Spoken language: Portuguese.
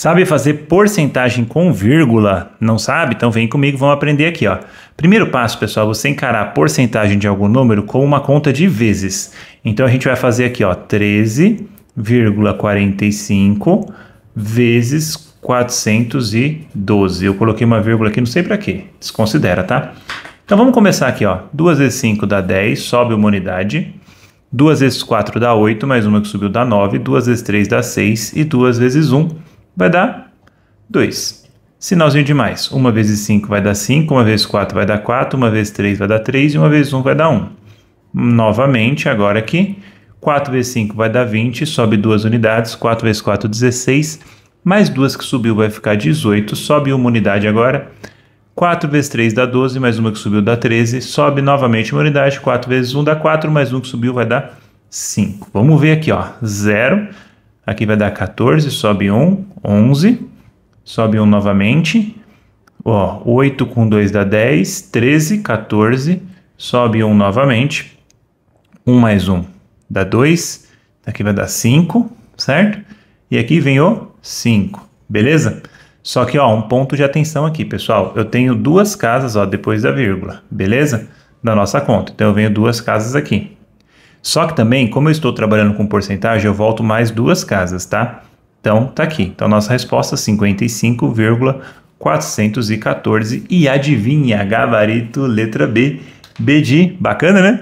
Sabe fazer porcentagem com vírgula? Não sabe? Então vem comigo, vamos aprender aqui, ó. Primeiro passo, pessoal, você encarar a porcentagem de algum número com uma conta de vezes. Então a gente vai fazer aqui, ó, 13,45 vezes 412. Eu coloquei uma vírgula aqui, não sei para quê. Desconsidera, tá? Então vamos começar aqui, ó. 2 vezes 5 dá 10, sobe uma unidade. 2 vezes 4 dá 8, mais uma que subiu dá 9. 2 vezes 3 dá 6 e 2 vezes 1 vai dar 2. Sinalzinho de mais. 1 vezes 5 vai dar 5, 1 vezes 4 vai dar 4, 1 vezes 3 vai dar 3 e 1 vezes 1 vai dar 1. Novamente, agora aqui, 4 vezes 5 vai dar 20, sobe 2 unidades, 4 vezes 4, 16, mais 2 que subiu vai ficar 18, sobe 1 unidade agora, 4 vezes 3 dá 12, mais uma que subiu dá 13, sobe novamente uma unidade, 4 vezes 1 dá 4, mais 1 que subiu vai dar 5. Vamos ver aqui, ó, 0, Aqui vai dar 14, sobe 1, 11, sobe 1 novamente. Ó, 8 com 2 dá 10, 13, 14, sobe 1 novamente. 1 mais 1 dá 2, aqui vai dar 5, certo? E aqui vem o 5, beleza? Só que, ó, um ponto de atenção aqui, pessoal. Eu tenho duas casas, ó, depois da vírgula, beleza? Da nossa conta. Então, eu venho duas casas aqui. Só que também, como eu estou trabalhando com porcentagem, eu volto mais duas casas, tá? Então, tá aqui. Então, nossa resposta é 55,414. E adivinha, gabarito, letra B. B de bacana, né?